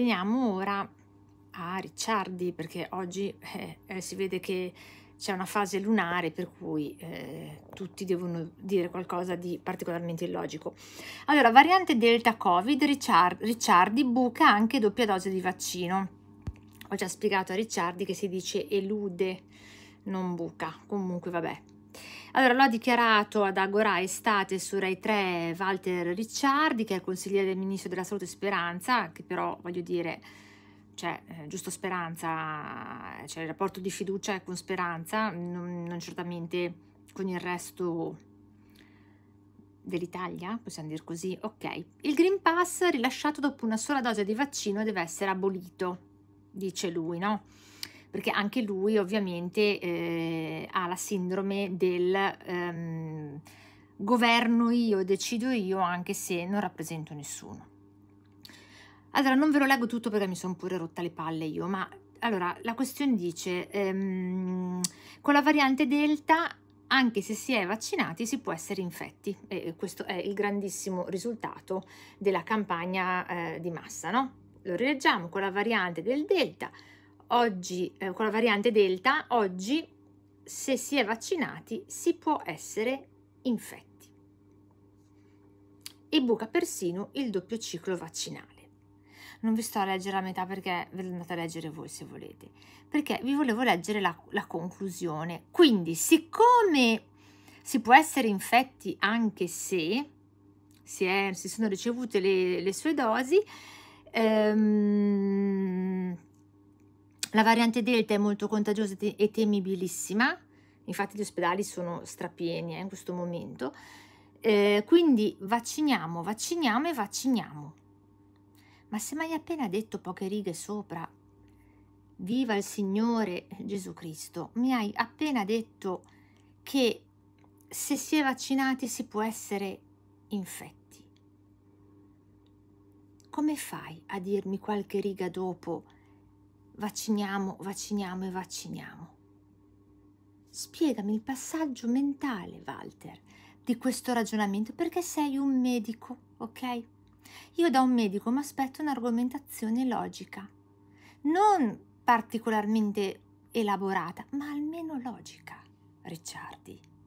Veniamo ora a Ricciardi perché oggi eh, eh, si vede che c'è una fase lunare per cui eh, tutti devono dire qualcosa di particolarmente illogico. Allora, variante Delta Covid, Ricciard, Ricciardi buca anche doppia dose di vaccino. Ho già spiegato a Ricciardi che si dice elude, non buca, comunque vabbè. Allora, lo ha dichiarato ad Agora Estate su Rai 3 Walter Ricciardi, che è consigliere del Ministro della Salute Speranza, che però, voglio dire, cioè, eh, giusto Speranza, cioè il rapporto di fiducia è con Speranza, non, non certamente con il resto dell'Italia, possiamo dire così, ok. Il Green Pass rilasciato dopo una sola dose di vaccino deve essere abolito, dice lui, no? Perché anche lui ovviamente eh, ha la sindrome del ehm, governo io, decido io, anche se non rappresento nessuno. Allora, non ve lo leggo tutto perché mi sono pure rotta le palle io, ma allora la questione dice, ehm, con la variante Delta, anche se si è vaccinati, si può essere infetti. E questo è il grandissimo risultato della campagna eh, di massa, no? Lo rileggiamo con la variante del Delta. Oggi, eh, con la variante Delta, oggi se si è vaccinati si può essere infetti e buca persino il doppio ciclo vaccinale. Non vi sto a leggere la metà perché ve l'andate a leggere voi se volete, perché vi volevo leggere la, la conclusione. Quindi, siccome si può essere infetti anche se si, è, si sono ricevute le, le sue dosi, ehm, la variante Delta è molto contagiosa e temibilissima, infatti gli ospedali sono strapieni eh, in questo momento. Eh, quindi vacciniamo, vacciniamo e vacciniamo. Ma se mai appena detto poche righe sopra, viva il Signore Gesù Cristo, mi hai appena detto che se si è vaccinati si può essere infetti. Come fai a dirmi qualche riga dopo vacciniamo, vacciniamo e vacciniamo. Spiegami il passaggio mentale, Walter, di questo ragionamento perché sei un medico, ok? Io da un medico mi aspetto un'argomentazione logica, non particolarmente elaborata, ma almeno logica, Ricciardi.